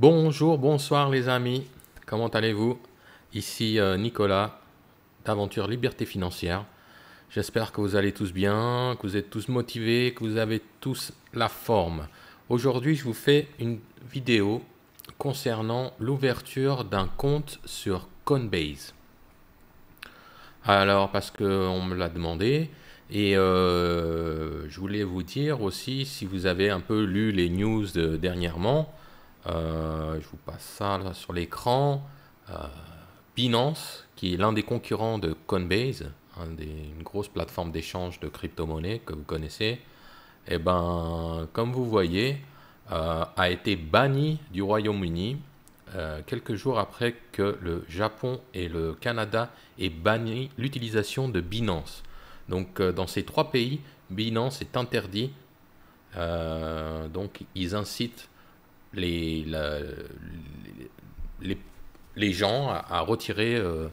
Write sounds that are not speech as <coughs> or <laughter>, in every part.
Bonjour, bonsoir les amis, comment allez-vous Ici euh, Nicolas d'Aventure Liberté Financière. J'espère que vous allez tous bien, que vous êtes tous motivés, que vous avez tous la forme. Aujourd'hui je vous fais une vidéo concernant l'ouverture d'un compte sur Coinbase. Alors parce qu'on me l'a demandé, et euh, je voulais vous dire aussi, si vous avez un peu lu les news dernièrement, euh, je vous passe ça sur l'écran. Euh, Binance, qui est l'un des concurrents de Coinbase, une grosse plateforme d'échange de crypto-monnaies que vous connaissez, et eh ben, comme vous voyez, euh, a été banni du Royaume-Uni quelques jours après que le Japon et le Canada aient banni l'utilisation de Binance. Donc dans ces trois pays, Binance est interdit. donc ils incitent les, les, gens à, retirer euh,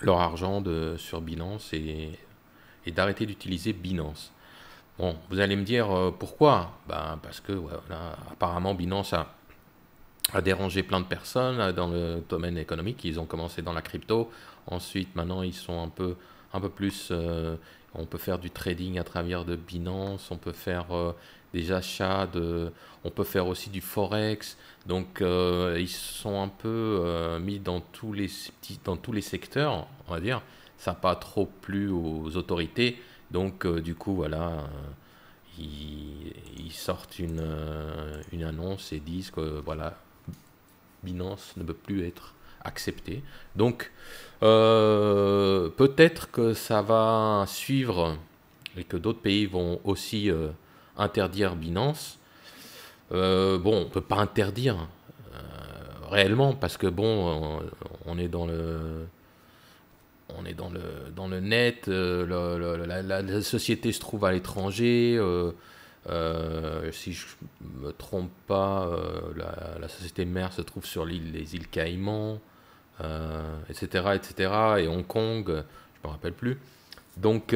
leur argent de, sur Binance et, d'arrêter d'utiliser Binance. Bon, vous allez me dire euh, pourquoi ben, Parce que apparemment Binance a, dérangé plein de personnes euh, dans le domaine économique. Ils ont commencé dans la crypto, ensuite maintenant ils sont un peu, un peu plus... on peut faire du trading à travers de Binance, on peut faire des achats, de, on peut faire aussi du forex. Donc euh, ils sont un peu euh, mis dans tous, les dans tous les secteurs, on va dire. Ça n'a pas trop plu aux autorités. Donc euh, du coup, voilà, ils, sortent une, une annonce et disent que voilà, Binance ne peut plus être accepté. Donc peut-être que ça va suivre et que d'autres pays vont aussi interdire Binance. Euh, bon, on ne peut pas interdire hein, euh, réellement parce que bon, euh, on, est dans le, on est dans le, dans le net, la, société se trouve à l'étranger. si je me trompe pas, la, société mère se trouve sur l'île, les îles Caïmans, etc., etc., et Hong Kong, je me rappelle plus. Donc,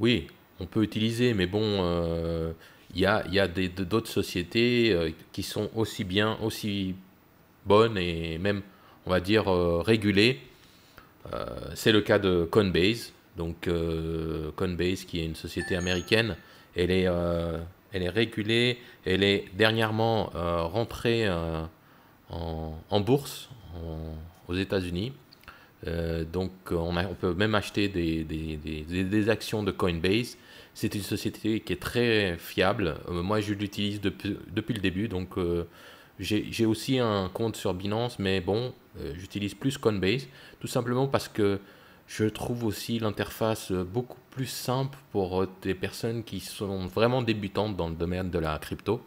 oui, on peut utiliser, mais bon, il euh, y a, y d'autres sociétés euh, qui sont aussi bien, aussi bonnes et même, on va dire, euh, régulées. C'est le cas de Coinbase. Donc Coinbase, qui est une société américaine, elle est, elle est régulée, elle est dernièrement rentrée en, bourse aux États-Unis. donc on, peut même acheter des, actions de Coinbase c'est une société qui est très fiable. Euh, moi, je l'utilise depuis, le début. Donc, euh, j'ai aussi un compte sur Binance, mais bon, euh, j'utilise plus Coinbase, tout simplement parce que je trouve aussi l'interface beaucoup plus simple pour des personnes qui sont vraiment débutantes dans le domaine de la crypto,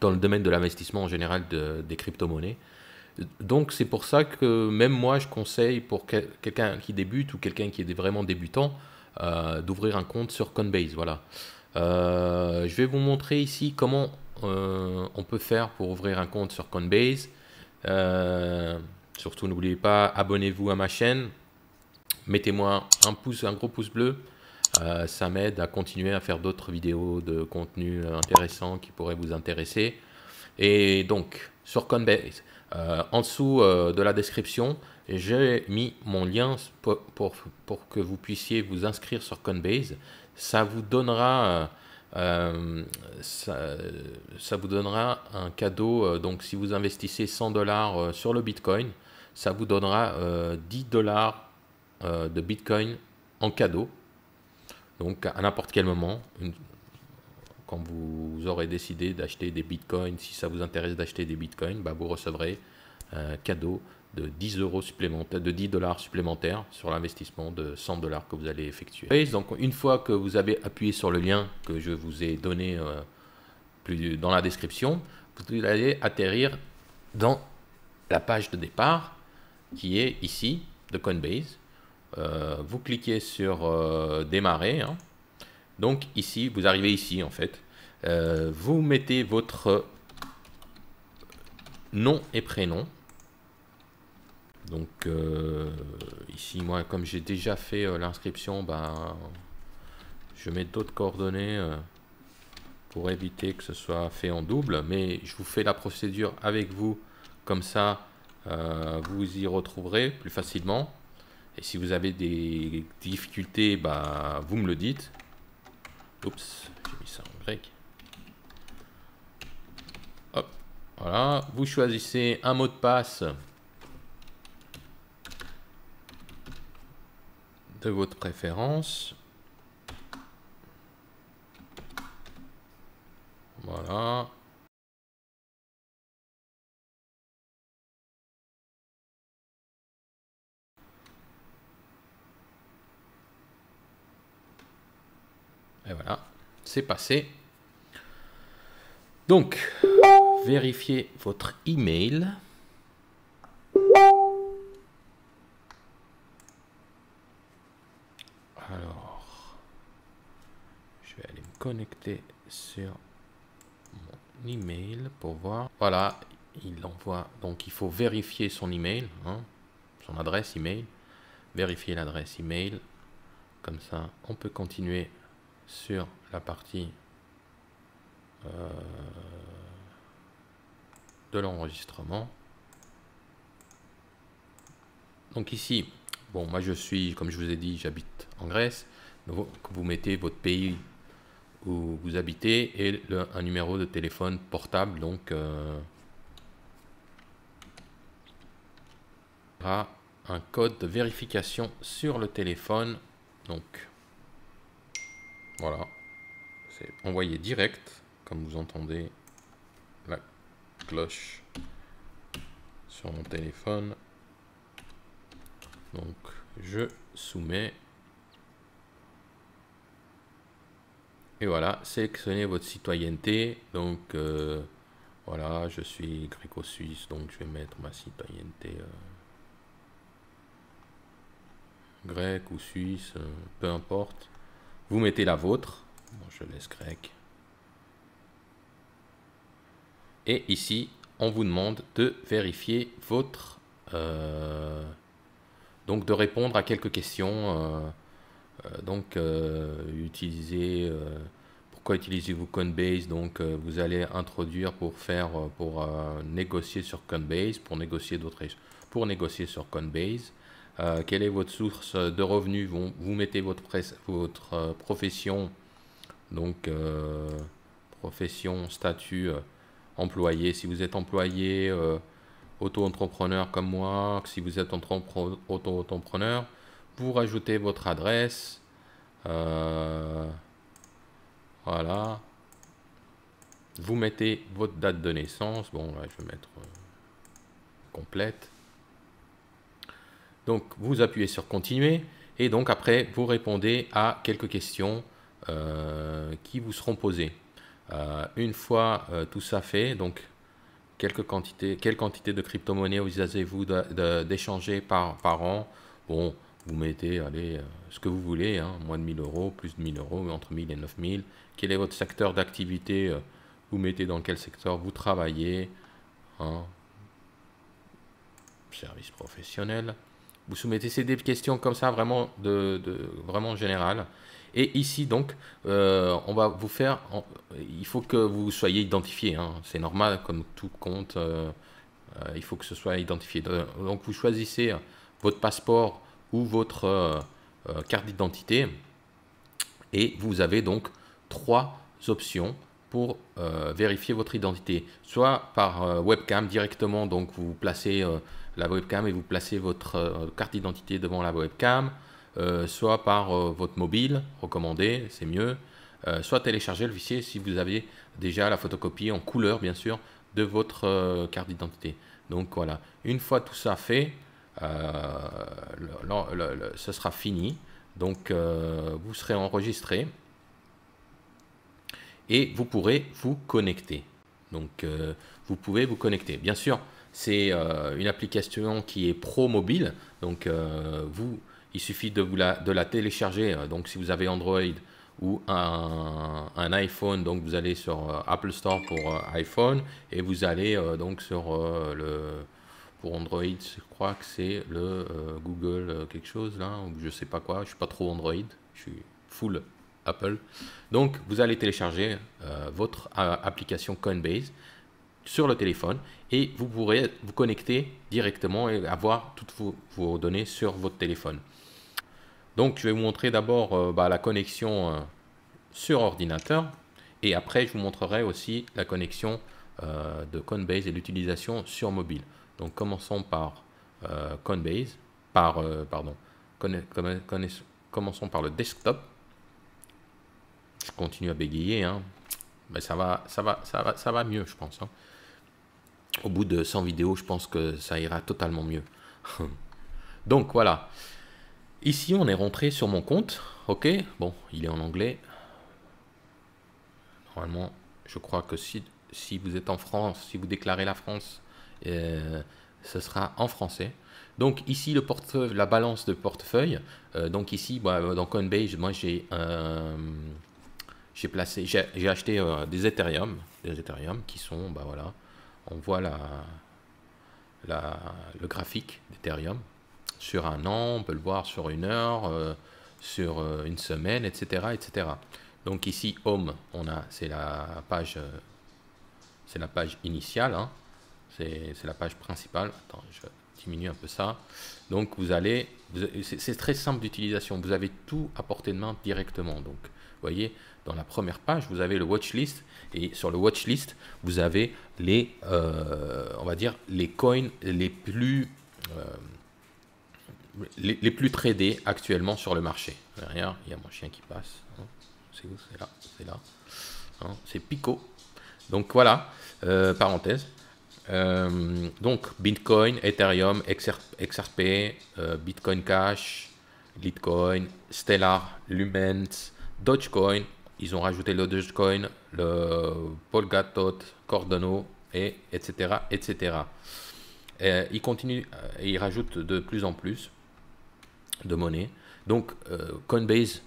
dans le domaine de l'investissement en général des crypto-monnaies. Donc c'est pour ça que même moi je conseille pour quelqu'un qui débute ou quelqu'un qui est vraiment débutant, euh, d'ouvrir un compte sur Coinbase. Voilà. Euh, je vais vous montrer ici comment euh, on peut faire pour ouvrir un compte sur Coinbase. surtout, n'oubliez pas, abonnez-vous à ma chaîne. Mettez-moi un pouce, un gros pouce bleu. ça m'aide à continuer à faire d'autres vidéos de contenu intéressant qui pourraient vous intéresser. Et donc, sur Coinbase, en dessous de la description, j'ai mis mon lien pour, que vous puissiez vous inscrire sur Coinbase. Ça vous donnera, euh, euh, ça, vous donnera un cadeau. Euh, donc, si vous investissez 100 dollars sur le Bitcoin, ça vous donnera 10 dollars de Bitcoin en cadeau. Donc, à n'importe quel moment, quand vous aurez décidé d'acheter des Bitcoins, si ça vous intéresse d'acheter des Bitcoins, bah, vous recevrez un cadeau de 10 euros supplémentaires, de 10 dollars supplémentaires sur l'investissement de 100 dollars que vous allez effectuer. donc une fois que vous avez appuyé sur le lien que je vous ai donné euh, plus dans la description, vous allez atterrir dans la page de départ qui est ici de Coinbase. Euh, vous cliquez sur euh, démarrer. Hein. Donc ici, vous arrivez ici en fait. vous mettez votre nom et prénom. Donc euh, ici, moi, comme j'ai déjà fait euh, l'inscription, ben, je mets d'autres coordonnées euh, pour éviter que ce soit fait en double. Mais je vous fais la procédure avec vous, comme ça, vous y retrouverez plus facilement. Et si vous avez des difficultés, ben, vous me le dites. Oups, j'ai mis ça en grec. Hop, voilà. Vous choisissez un mot de passe de votre préférence. Voilà. Et voilà, c'est passé. Donc, vérifiez votre email. connecter sur mon email pour voir. Voilà, il envoie. Donc il faut vérifier son email, hein, son adresse email. Vérifier l'adresse email. Comme ça, on peut continuer sur la partie euh, de l'enregistrement. Donc ici, bon, moi je suis, comme je vous ai dit, j'habite en Grèce. Donc vous mettez votre pays où vous habitez et un numéro de téléphone portable donc euh, à un code de vérification sur le téléphone donc voilà c'est envoyé direct comme vous entendez la cloche sur mon téléphone donc je soumets Et voilà, sélectionnez votre citoyenneté. Donc euh, voilà, je suis gréco-suisse, donc je vais mettre ma citoyenneté euh, grecque ou suisse, euh, peu importe. Vous mettez la vôtre. je laisse grec. Et ici, on vous demande de vérifier votre... donc de répondre à quelques questions euh, donc, euh, utilisez, euh, pourquoi utilisez-vous Coinbase Donc, vous allez introduire pour faire, pour négocier sur Coinbase, pour négocier d'autres, pour négocier sur Coinbase. quelle est votre source de revenus vous, mettez votre, votre profession, donc profession, statut, employé. Si vous êtes employé, auto-entrepreneur comme moi, si vous êtes auto-entrepreneur, pour ajouter votre adresse. Euh, voilà. Vous mettez votre date de naissance. Bon, là, je vais mettre euh, complète. Donc, vous appuyez sur continuer. Et donc, après, vous répondez à quelques questions euh, qui vous seront posées. une fois tout ça fait, donc, quelques quantités, quelle quantité de crypto-monnaie avez vous d'échanger par, par an Bon, vous mettez, allez, euh, ce que vous voulez, hein, moins de 1000 euros, plus de 1000 euros, entre 1000 et 9000. Quel est votre secteur d'activité euh, Vous mettez dans quel secteur vous travaillez hein. Service professionnel. Vous soumettez, ces questions comme ça, vraiment, de, vraiment générales. Et ici, donc, euh, on va vous faire. il faut que vous soyez identifié. Hein. C'est normal, comme tout compte, il faut que ce soit identifié. Donc, vous choisissez votre passeport ou votre euh, euh, carte d'identité. Et vous avez donc trois options pour euh, vérifier votre identité, soit par webcam directement, donc vous placez la webcam et vous placez votre carte d'identité devant la webcam, soit par votre mobile, recommandé, c'est mieux, soit télécharger le fichier si vous avez déjà la photocopie en couleur, bien sûr, de votre carte d'identité. Donc voilà, une fois tout ça fait, euh, ce sera fini. Donc euh, vous serez enregistré et vous pourrez vous connecter. Donc euh, vous pouvez vous connecter. Bien sûr, c'est une application qui est pro mobile. Donc vous, il suffit de, vous la, de la télécharger. Donc si vous avez Android ou un, un, iPhone, donc vous allez sur Apple Store pour iPhone et vous allez donc sur le pour Android, je crois que c'est le euh, Google euh, quelque chose là, ou je sais pas quoi. Je suis pas trop Android, je suis full Apple. Donc vous allez télécharger euh, votre application Coinbase sur le téléphone et vous pourrez vous connecter directement et avoir toutes vos, données sur votre téléphone. Donc je vais vous montrer d'abord bah, la connexion sur ordinateur et après je vous montrerai aussi la connexion de Coinbase et l'utilisation sur mobile. Donc commençons par euh, Coinbase, par, euh, pardon, commençons par le desktop. Je continue à bégayer, hein. Mais ça va, ça va, ça ça va mieux, je pense. Hein. Au bout de 100 vidéos, je pense que ça ira totalement mieux. <laughs> Donc voilà. Ici, on est rentré sur mon compte. Ok, bon, il est en anglais. Normalement, je crois que si, si vous êtes en France, si vous déclarez la France, euh, ce sera en français. Donc ici, le portefeuille, la balance de portefeuille. Euh, donc ici, bah, euh, dans Coinbase, moi j'ai placé, j'ai acheté des Ethereum, des Ethereum qui sont, bah voilà, on voit la, la le graphique d'Ethereum sur un an, on peut le voir sur une heure, sur une semaine, etc., etc. Donc ici, Home, on a, c'est la page, c'est la page initiale. Hein c'est la page principale. Attends, je diminue un peu ça. Donc vous allez, c'est très simple d'utilisation. Vous avez tout à portée de main directement. Donc, voyez, dans la première page, vous avez le watchlist. et sur le watchlist, vous avez les, euh, on va dire, les coins les plus euh, les, plus tradés actuellement sur le marché. Derrière, il y a mon chien qui passe. Hein, c'est où C'est là. C'est là. Hein, c'est Pico. Donc voilà, euh, parenthèse. Euh, donc, Bitcoin, Ethereum, XRP, euh, Bitcoin Cash, Litecoin, Stellar, Lumens, Dogecoin. Ils ont rajouté le Dogecoin, le Polgatot, Cordano, et etc. etc. Euh, ils continuent, ils rajoutent de plus en plus de monnaies. Donc, Coinbase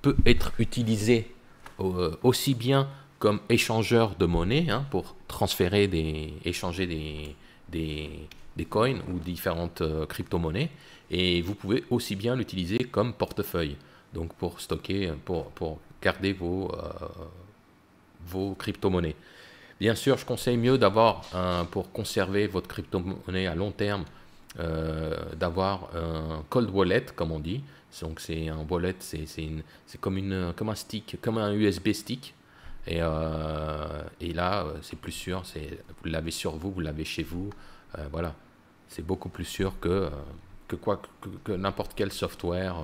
peut être utilisé aussi bien comme échangeur de monnaie hein, pour transférer des, échanger des, des, des coins ou différentes euh, crypto-monnaies. Et vous pouvez aussi bien l'utiliser comme portefeuille, donc pour stocker, pour, garder vos, euh, vos crypto-monnaies. Bien sûr, je conseille mieux d'avoir, pour conserver votre crypto-monnaie à long terme, euh, d'avoir un cold wallet, comme on dit. Donc c'est un wallet, c'est comme, une, comme un stick, comme un USB stick euh, et, là, euh, c'est plus sûr, vous l'avez sur vous, vous l'avez chez vous, euh, voilà. C'est beaucoup plus sûr que, que, quoi, que, n'importe quel software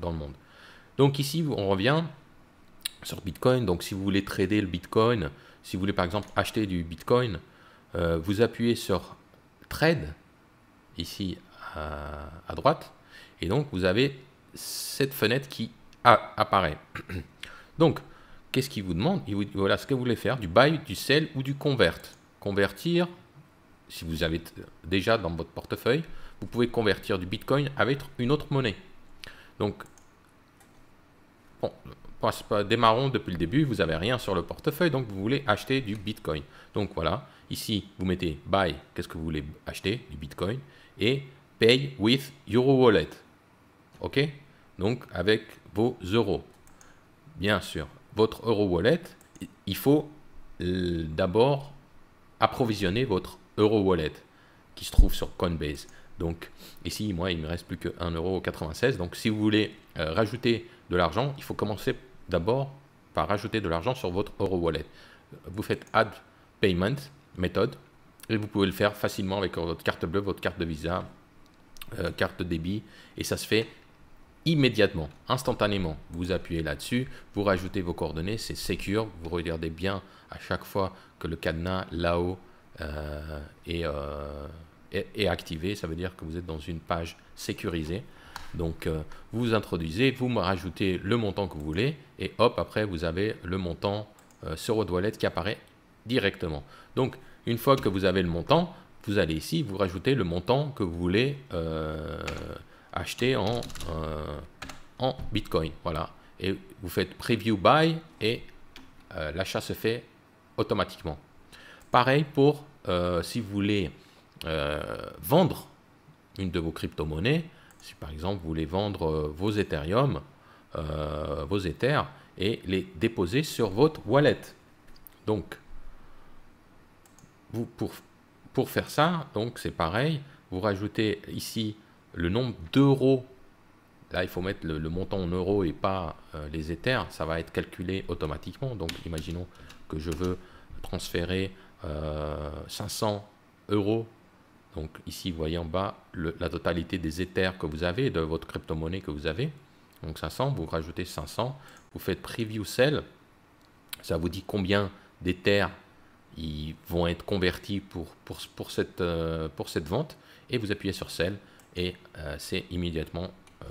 dans le monde. Donc ici, on revient sur Bitcoin. Donc si vous voulez trader le Bitcoin, si vous voulez par exemple acheter du Bitcoin, vous appuyez sur Trade, ici à, droite, et donc vous avez cette fenêtre qui a, apparaît. <coughs> donc qu'est-ce qu'il vous demande Il voilà ce que vous voulez faire, du buy, du sell ou du convert. Convertir, si vous avez déjà dans votre portefeuille, vous pouvez convertir du Bitcoin avec une autre monnaie. Donc, bon, démarrons depuis le début, vous n'avez rien sur le portefeuille, donc vous voulez acheter du Bitcoin. Donc voilà, ici, vous mettez buy, qu'est-ce que vous voulez acheter Du Bitcoin. Et pay with Euro Wallet. OK Donc, avec vos euros. Bien sûr, votre Euro Wallet, il faut d'abord approvisionner votre Euro Wallet qui se trouve sur Coinbase. Donc ici, moi, il me reste plus que 1,96€. Donc si vous voulez euh, rajouter de l'argent, il faut commencer d'abord par rajouter de l'argent sur votre Euro Wallet. Vous faites Add Payment méthode et vous pouvez le faire facilement avec votre carte bleue, votre carte de Visa, euh, carte de débit et ça se fait immédiatement, instantanément. Vous appuyez là-dessus, vous rajoutez vos coordonnées, c'est secure. Vous regardez bien à chaque fois que le cadenas là-haut euh, euh, est, activé. Ça veut dire que vous êtes dans une page sécurisée. Donc vous, euh, vous introduisez, vous rajoutez le montant que vous voulez et hop, après vous avez le montant sur votre wallet qui apparaît directement. Donc une fois que vous avez le montant, vous allez ici, vous rajoutez le montant que vous voulez acheter en, euh, en Bitcoin. Voilà. Et vous faites preview buy et euh, l'achat se fait automatiquement. Pareil pour euh, si vous voulez vendre une de vos crypto-monnaies, si par exemple vous voulez vendre vos Ethereum, vos Ethers et les déposer sur votre wallet. Donc, vous, pour, pour faire ça, donc c'est pareil, vous rajoutez ici le nombre d'euros, là il faut mettre le, montant en euros et pas euh, les éthers, ça va être calculé automatiquement. Donc imaginons que je veux transférer 500 euh, euros. Donc ici, vous voyez en bas la totalité des éthers que vous avez, de votre crypto-monnaie que vous avez. Donc 500, vous rajoutez 500, vous faites preview sell, ça vous dit combien d'éthers ils vont être convertis pour, pour, cette, euh, pour cette vente et vous appuyez sur sell et euh, c'est immédiatement euh,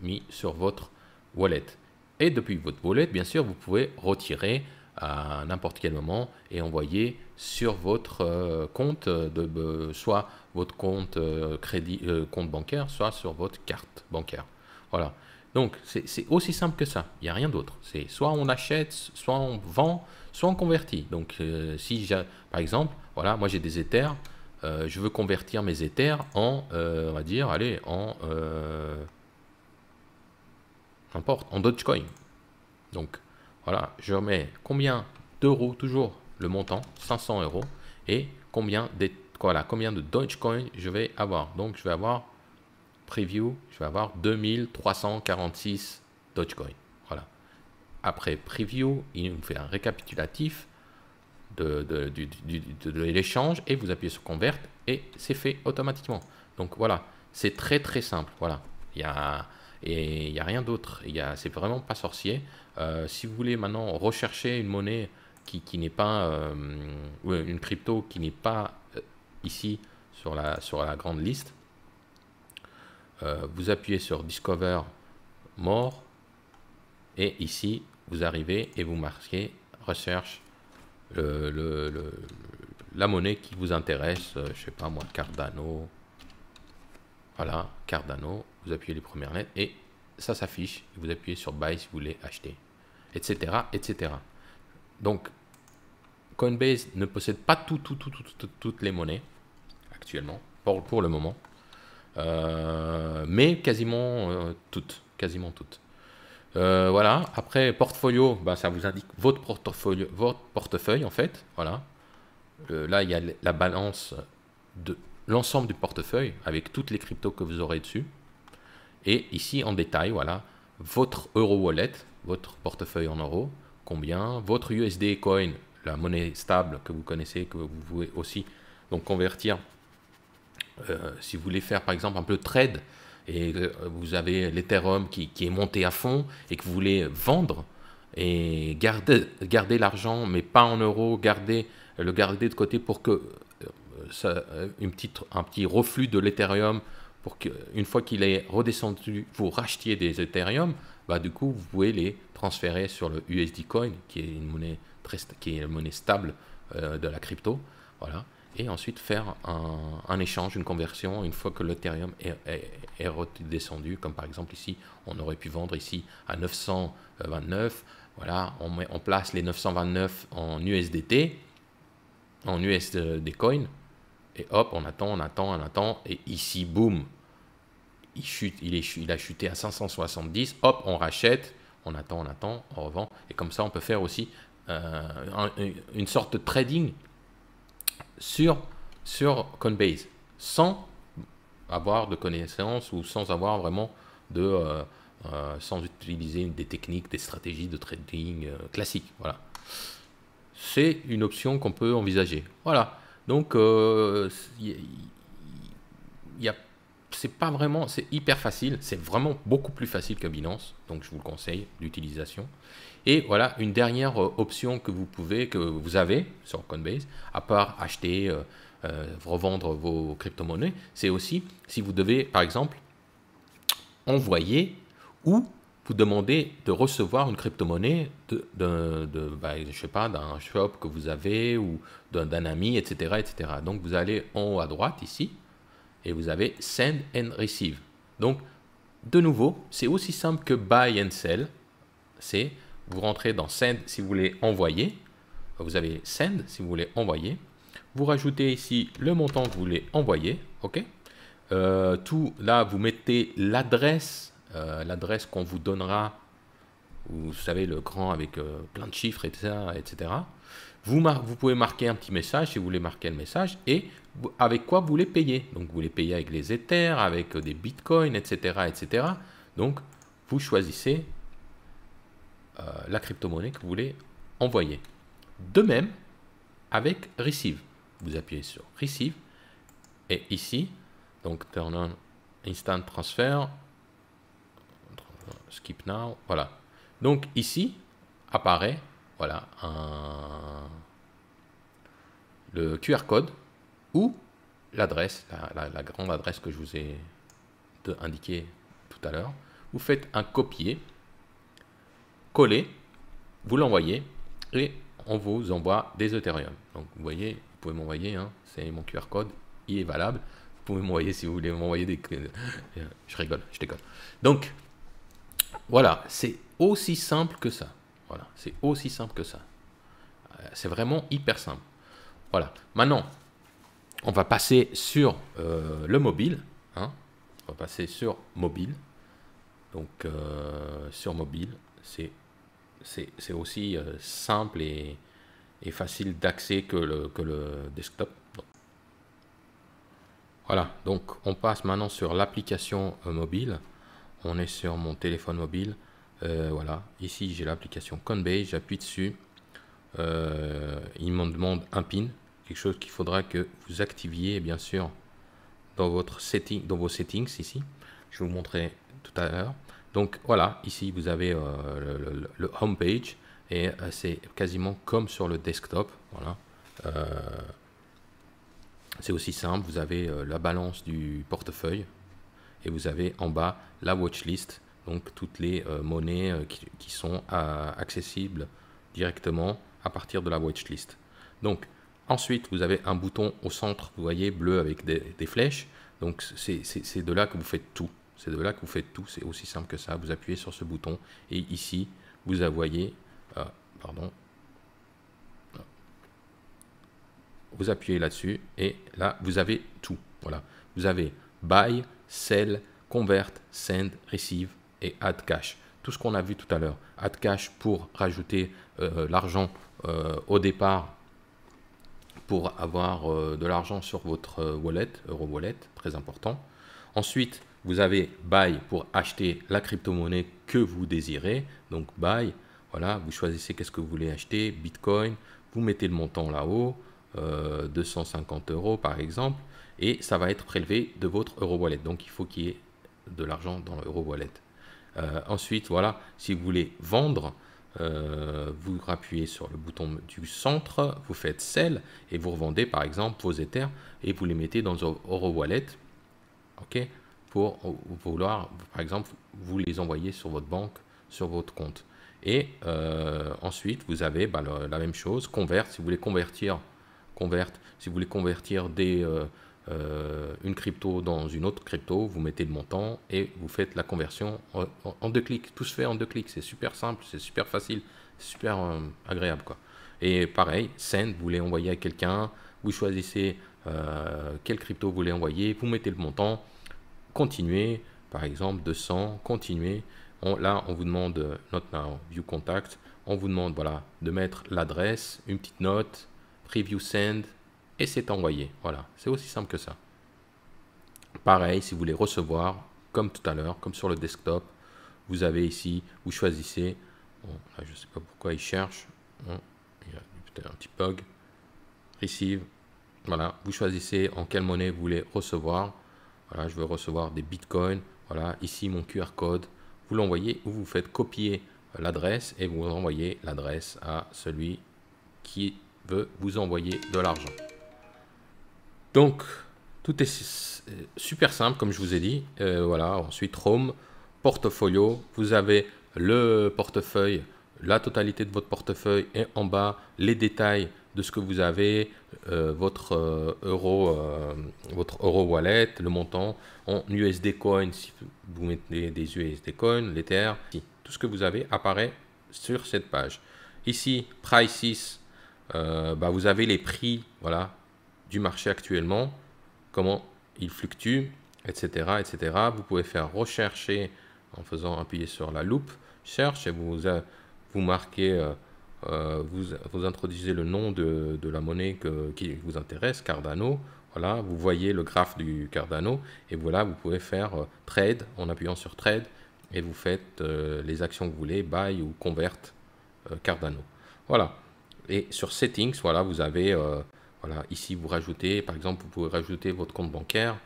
mis sur votre wallet. Et depuis votre wallet, bien sûr, vous pouvez retirer à n'importe quel moment et envoyer sur votre euh, compte, de, soit votre compte crédit, compte bancaire, soit sur votre carte bancaire. Voilà. Donc c'est aussi simple que ça, il n'y a rien d'autre. C'est soit on achète, soit on vend, soit on convertit. Donc si j'ai, par exemple, voilà, moi j'ai des Ethers, euh, je veux convertir mes éthers en, euh, on va dire, allez, en, euh, en Dogecoin. Donc, voilà, je mets combien d'euros, toujours le montant, 500 euros, et combien, combien de Dogecoin je vais avoir. Donc, je vais avoir, preview, je vais avoir 2346 Dogecoin. Voilà. Après preview, il nous fait un récapitulatif de, l'échange et vous appuyez sur convert et c'est fait automatiquement. Donc voilà, c'est très très simple. Voilà, il y a et il n'y a rien d'autre. Il c'est vraiment pas sorcier. Euh, si vous voulez maintenant rechercher une monnaie qui, qui n'est pas euh, une crypto qui n'est pas euh, ici sur la sur la grande liste, vous appuyez sur Discover More et ici vous arrivez et vous marquez recherche la monnaie qui vous intéresse, euh, je sais pas moi, Cardano. Voilà, Cardano, vous appuyez les premières lettres et ça s'affiche. Vous appuyez sur Buy si vous voulez acheter, etc. etc. Donc, Coinbase ne possède pas tout, toutes les monnaies actuellement, pour, le moment, euh, mais quasiment euh, toutes, quasiment toutes. Euh, voilà. Après, portfolio, bah, ça vous indique votre portefeuille, votre portefeuille en fait. Voilà. là, il y a la balance de l'ensemble du portefeuille avec toutes les cryptos que vous aurez dessus. Et ici, en détail, voilà, votre euro wallet, votre portefeuille en euros, combien, votre USD coin, la monnaie stable que vous connaissez, que vous pouvez aussi donc convertir. Euh, si vous voulez faire par exemple un peu trade, et euh, vous avez l'Ethereum qui, est monté à fond et que vous voulez vendre et garder, garder l'argent, mais pas en euros, garder, le garder de côté pour que euh, ça, euh, une petite, un petit reflux de l'Ethereum pour qu'une fois qu'il est redescendu, vous rachetiez des Ethereum, bah, du coup, vous pouvez les transférer sur le USD Coin, qui est une monnaie, très, qui est une monnaie stable de la crypto. Voilà et ensuite faire un, échange, une conversion une fois que l'Ethereum est, est, redescendu. Comme par exemple ici, on aurait pu vendre ici à 929. Voilà, on, on place les 929 en USDT, en USD Coin. Et hop, on attend, on attend, on attend. Et ici, boum, il, chute, il, il a chuté à 570. Hop, on rachète, on attend, on attend, on revend. Et comme ça, on peut faire aussi euh, une sorte de trading sur, sur Coinbase sans avoir de connaissances ou sans avoir vraiment de. Euh, euh, sans utiliser des techniques, des stratégies de trading euh, classiques. Voilà. C'est une option qu'on peut envisager. Voilà. Donc, il c'est pas vraiment, c'est hyper facile, c'est vraiment beaucoup plus facile que Binance, donc je vous le conseille d'utilisation. Et voilà, une dernière euh, option que vous pouvez, que vous avez sur Coinbase, à part acheter, euh, euh, revendre vos crypto-monnaies, c'est aussi si vous devez, par exemple, envoyer ou vous demander de recevoir une crypto-monnaie de, bah, je sais pas, d'un shop que vous avez ou d'un ami, etc., etc. Donc vous allez en haut à droite ici et vous avez Send and Receive. Donc de nouveau, c'est aussi simple que Buy and Sell. C'est vous rentrez dans Send si vous voulez envoyer. Vous avez Send si vous voulez envoyer. Vous rajoutez ici le montant que vous voulez envoyer. OK euh, Tout là, vous mettez l'adresse, euh, l'adresse qu'on vous donnera. Vous savez, le grand avec euh, plein de chiffres, etc. etc. Vous, vous, pouvez marquer un petit message si vous voulez marquer le message et avec quoi vous voulez payer. Donc, vous voulez payer avec les Ethers, avec des Bitcoins, etc., etc. Donc, vous choisissez euh, la crypto-monnaie que vous voulez envoyer. De même avec Receive. Vous appuyez sur Receive et ici, donc Turn on Instant Transfer, Skip Now, voilà. Donc ici apparaît voilà, un, le QR code ou l'adresse, la, la, grande adresse que je vous ai indiquée tout à l'heure. Vous faites un copier coller, vous l'envoyez et on vous envoie des Ethereum. Donc vous voyez, vous pouvez m'envoyer, hein, c'est mon QR code, il est valable. Vous pouvez m'envoyer si vous voulez m'envoyer des. <laughs> je rigole, je déconne. Donc voilà, c'est aussi simple que ça. Voilà, c'est aussi simple que ça. Euh, c'est vraiment hyper simple. Voilà. Maintenant, on va passer sur euh, le mobile. Hein. On va passer sur mobile. Donc euh, sur mobile, c'est aussi euh, simple et, facile d'accès que le, desktop. Voilà, donc on passe maintenant sur l'application euh, mobile. On est sur mon téléphone mobile. Euh, voilà, ici j'ai l'application Conbase, j'appuie dessus. il me demande un PIN, quelque chose qu'il faudra que vous activiez bien sûr dans, votre setting, dans vos settings ici. Je vais vous montrer tout à l'heure. Donc voilà, ici vous avez euh, le, home page et euh, c'est quasiment comme sur le desktop. Voilà. Euh, c'est aussi simple, vous avez la balance du portefeuille et vous avez en bas la watchlist, donc toutes les monnaies qui, sont accessibles directement à partir de la watchlist. Donc ensuite vous avez un bouton au centre, vous voyez bleu avec des flèches, donc c'est de là que vous faites tout. C'est de là que vous faites tout, c'est aussi simple que ça. Vous appuyez sur ce bouton et ici, vous envoyez... Euh, pardon, vous appuyez là-dessus et là, vous avez tout. Voilà, vous avez buy, sell, convert, send, receive et add cash. Tout ce qu'on a vu tout à l'heure, add cash pour rajouter euh, l'argent euh, au départ pour avoir de l'argent sur votre wallet, euro wallet, très important. Ensuite, vous avez buy pour acheter la crypto-monnaie que vous désirez. Donc buy, voilà, vous choisissez qu'est-ce que vous voulez acheter, Bitcoin, vous mettez le montant là-haut, 250 euh, euros par exemple, et ça va être prélevé de votre euro wallet. Donc il faut qu'il y ait de l'argent dans l'euro wallet. Euh, ensuite, voilà, si vous voulez vendre, euh, vous appuyez sur le bouton du centre, vous faites sell et vous revendez par exemple vos Ethers et vous les mettez dans euro wallet. ok pour vouloir, par exemple, vous les envoyer sur votre banque, sur votre compte. Et euh, ensuite, vous avez bah, la même chose, convert, si vous voulez convertir, convert, si vous voulez convertir des, euh, euh, une crypto dans une autre crypto, vous mettez le montant et vous faites la conversion en, deux clics. Tout se fait en deux clics, c'est super simple, c'est super facile, super agréable. Quoi. Et pareil, send, vous voulez envoyer à quelqu'un, vous choisissez quelle crypto vous voulez envoyer, vous mettez le montant, continuer, par exemple 200, continuer. On, là, on vous demande Not Now, View Contact. On vous demande voilà, de mettre l'adresse, une petite note, Preview Send, et c'est envoyé. Voilà, c'est aussi simple que ça. Pareil, si vous voulez recevoir, comme tout à l'heure, comme sur le desktop, vous avez ici, vous choisissez. je ne sais pas pourquoi il cherche. il y a peut-être un petit bug. Receive. Voilà, vous choisissez en quelle monnaie vous voulez recevoir. Voilà, je veux recevoir des bitcoins. Voilà, ici mon QR code. Vous l'envoyez ou vous faites copier euh, l'adresse et vous envoyez l'adresse à celui qui veut vous envoyer de l'argent. Donc, tout est euh, super simple, comme je vous ai dit. Euh, voilà, ensuite, Home, portfolio. Vous avez le portefeuille, la totalité de votre portefeuille et en bas, les détails de ce que vous avez, euh, votre, euh, euro, euh, votre euro wallet, le montant en USD coin, si vous mettez des USD coin, l'Ether, tout ce que vous avez apparaît sur cette page. Ici, Prices, bah vous avez les prix voilà, du marché actuellement, comment il fluctue, etc., etc. Vous pouvez faire rechercher en faisant appuyer sur la loupe, cherche et vous, vous marquez euh, vous, vous, introduisez le nom de, la monnaie qui vous intéresse, Cardano. Voilà, vous voyez le graphe du Cardano et voilà, vous pouvez faire euh, trade en appuyant sur trade et vous faites euh, les actions que vous voulez, buy ou convert Cardano. Voilà. Et sur settings, voilà, vous avez voilà, ici vous rajoutez, par exemple, vous pouvez rajouter votre compte bancaire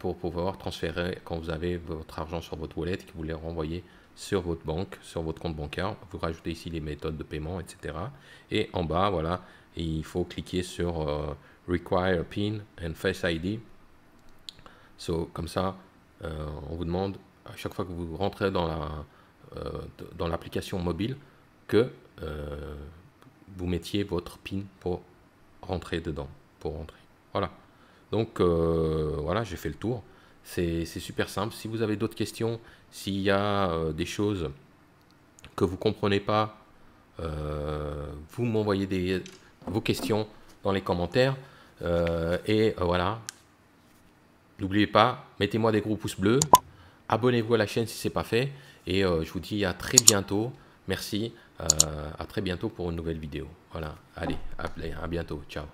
pour pouvoir transférer quand vous avez votre argent sur votre wallet qui que vous voulez renvoyer sur votre banque, sur votre compte bancaire. Vous rajoutez ici les méthodes de paiement, etc. Et en bas, voilà, il faut cliquer sur euh, Require PIN and Face ID. So, comme ça, euh, on vous demande à chaque fois que vous rentrez dans la euh, l'application mobile que vous mettiez votre PIN pour rentrer dedans, pour rentrer. Voilà. Donc voilà, j'ai fait le tour. C'est super simple. Si vous avez d'autres questions, s'il y a euh, des choses que vous ne comprenez pas, euh, vous m'envoyez vos questions dans les commentaires. Euh, et voilà. N'oubliez pas, mettez-moi des gros pouces bleus. Abonnez-vous à la chaîne si ce n'est pas fait. Et je vous dis à très bientôt. Merci. à très bientôt pour une nouvelle vidéo. Voilà. Allez, à bientôt. Ciao.